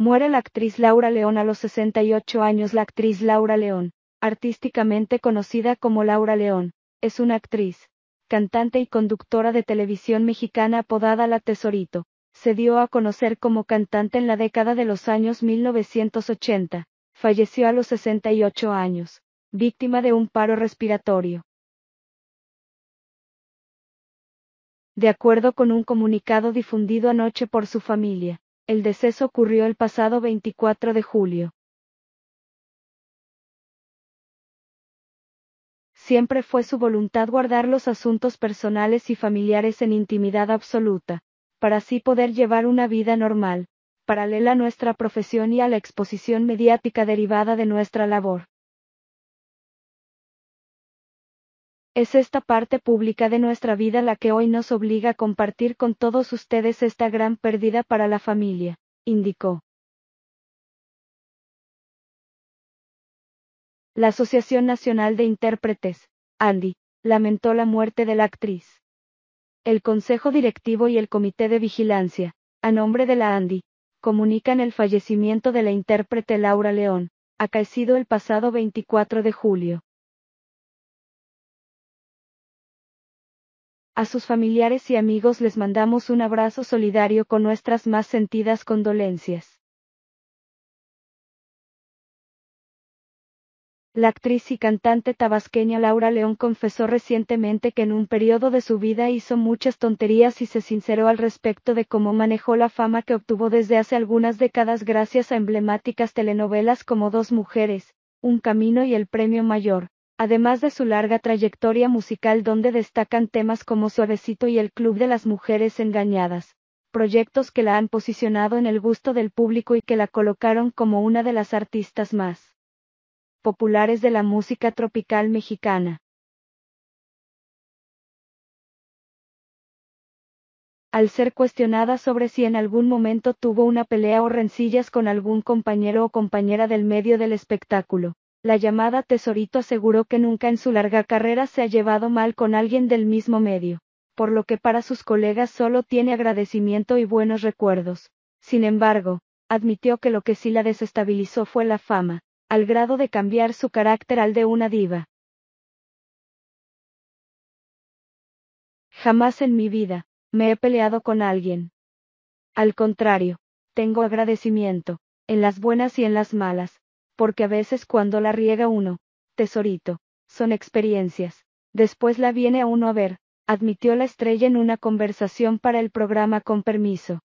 Muere la actriz Laura León a los 68 años. La actriz Laura León, artísticamente conocida como Laura León, es una actriz, cantante y conductora de televisión mexicana apodada La Tesorito. Se dio a conocer como cantante en la década de los años 1980. Falleció a los 68 años, víctima de un paro respiratorio. de acuerdo con un comunicado difundido anoche por su familia. El deceso ocurrió el pasado 24 de julio. Siempre fue su voluntad guardar los asuntos personales y familiares en intimidad absoluta, para así poder llevar una vida normal, paralela a nuestra profesión y a la exposición mediática derivada de nuestra labor. Es esta parte pública de nuestra vida la que hoy nos obliga a compartir con todos ustedes esta gran pérdida para la familia, indicó. La Asociación Nacional de Intérpretes, Andy, lamentó la muerte de la actriz. El Consejo Directivo y el Comité de Vigilancia, a nombre de la Andy, comunican el fallecimiento de la intérprete Laura León, acaecido el pasado 24 de julio. A sus familiares y amigos les mandamos un abrazo solidario con nuestras más sentidas condolencias. La actriz y cantante tabasqueña Laura León confesó recientemente que en un periodo de su vida hizo muchas tonterías y se sinceró al respecto de cómo manejó la fama que obtuvo desde hace algunas décadas gracias a emblemáticas telenovelas como Dos Mujeres, Un Camino y El Premio Mayor además de su larga trayectoria musical donde destacan temas como Suavecito y El Club de las Mujeres Engañadas, proyectos que la han posicionado en el gusto del público y que la colocaron como una de las artistas más populares de la música tropical mexicana. Al ser cuestionada sobre si en algún momento tuvo una pelea o rencillas con algún compañero o compañera del medio del espectáculo, la llamada Tesorito aseguró que nunca en su larga carrera se ha llevado mal con alguien del mismo medio, por lo que para sus colegas solo tiene agradecimiento y buenos recuerdos. Sin embargo, admitió que lo que sí la desestabilizó fue la fama, al grado de cambiar su carácter al de una diva. Jamás en mi vida, me he peleado con alguien. Al contrario, tengo agradecimiento, en las buenas y en las malas, porque a veces cuando la riega uno, tesorito, son experiencias. Después la viene a uno a ver, admitió la estrella en una conversación para el programa con permiso.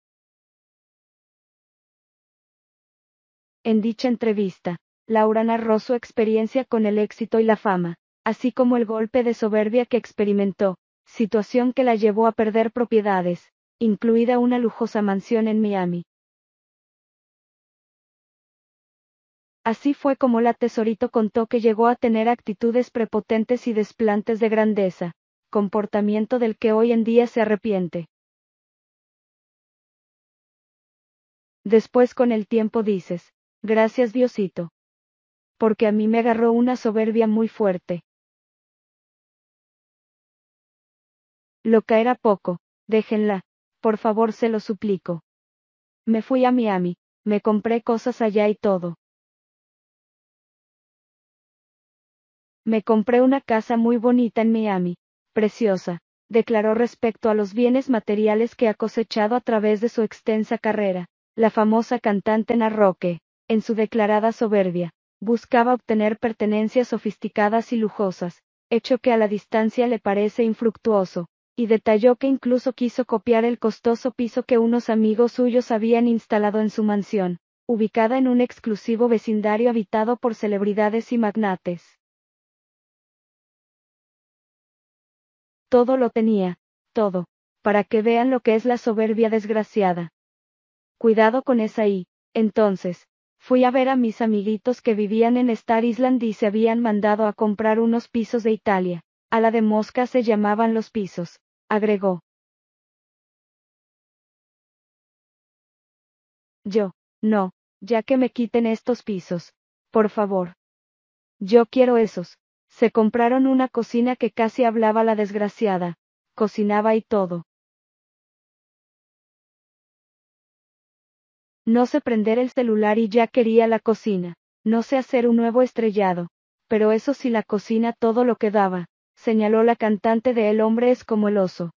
En dicha entrevista, Laura narró su experiencia con el éxito y la fama, así como el golpe de soberbia que experimentó, situación que la llevó a perder propiedades, incluida una lujosa mansión en Miami. Así fue como la tesorito contó que llegó a tener actitudes prepotentes y desplantes de grandeza, comportamiento del que hoy en día se arrepiente. Después con el tiempo dices, gracias Diosito. Porque a mí me agarró una soberbia muy fuerte. Lo caerá poco, déjenla, por favor se lo suplico. Me fui a Miami, me compré cosas allá y todo. Me compré una casa muy bonita en Miami. Preciosa, declaró respecto a los bienes materiales que ha cosechado a través de su extensa carrera. La famosa cantante Narroque, en su declarada soberbia, buscaba obtener pertenencias sofisticadas y lujosas, hecho que a la distancia le parece infructuoso, y detalló que incluso quiso copiar el costoso piso que unos amigos suyos habían instalado en su mansión, ubicada en un exclusivo vecindario habitado por celebridades y magnates. Todo lo tenía, todo, para que vean lo que es la soberbia desgraciada. Cuidado con esa y, Entonces, fui a ver a mis amiguitos que vivían en Star Island y se habían mandado a comprar unos pisos de Italia. A la de mosca se llamaban los pisos, agregó. Yo, no, ya que me quiten estos pisos. Por favor. Yo quiero esos. Se compraron una cocina que casi hablaba la desgraciada, cocinaba y todo. No sé prender el celular y ya quería la cocina, no sé hacer un nuevo estrellado, pero eso sí la cocina todo lo que daba, señaló la cantante de El hombre es como el oso.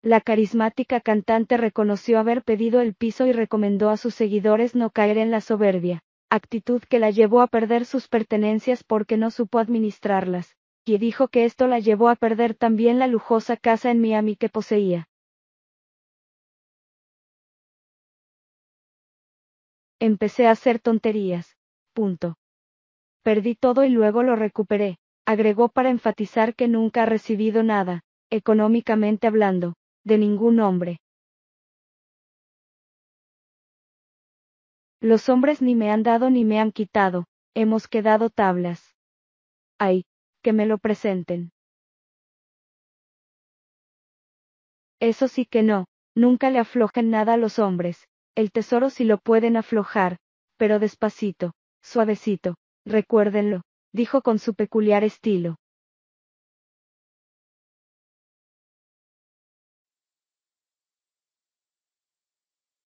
La carismática cantante reconoció haber pedido el piso y recomendó a sus seguidores no caer en la soberbia actitud que la llevó a perder sus pertenencias porque no supo administrarlas, y dijo que esto la llevó a perder también la lujosa casa en Miami que poseía. Empecé a hacer tonterías. Punto. Perdí todo y luego lo recuperé, agregó para enfatizar que nunca ha recibido nada, económicamente hablando, de ningún hombre. Los hombres ni me han dado ni me han quitado, hemos quedado tablas. Ay, que me lo presenten. Eso sí que no, nunca le aflojan nada a los hombres, el tesoro sí lo pueden aflojar, pero despacito, suavecito, recuérdenlo, dijo con su peculiar estilo.